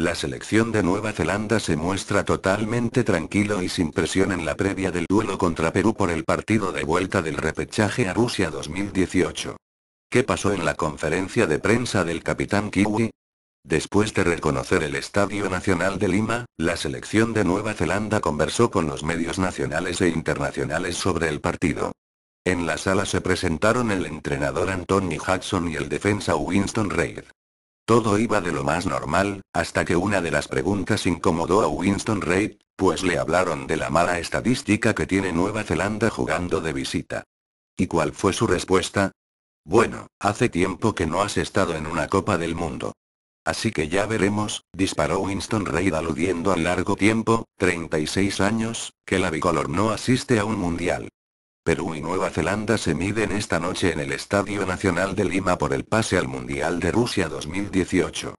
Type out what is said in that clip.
La selección de Nueva Zelanda se muestra totalmente tranquilo y sin presión en la previa del duelo contra Perú por el partido de vuelta del repechaje a Rusia 2018. ¿Qué pasó en la conferencia de prensa del capitán Kiwi? Después de reconocer el Estadio Nacional de Lima, la selección de Nueva Zelanda conversó con los medios nacionales e internacionales sobre el partido. En la sala se presentaron el entrenador Anthony Hudson y el defensa Winston Reid. Todo iba de lo más normal, hasta que una de las preguntas incomodó a Winston Reid, pues le hablaron de la mala estadística que tiene Nueva Zelanda jugando de visita. ¿Y cuál fue su respuesta? Bueno, hace tiempo que no has estado en una Copa del Mundo. Así que ya veremos, disparó Winston Reid aludiendo al largo tiempo, 36 años, que la bicolor no asiste a un mundial. Perú y Nueva Zelanda se miden esta noche en el Estadio Nacional de Lima por el pase al Mundial de Rusia 2018.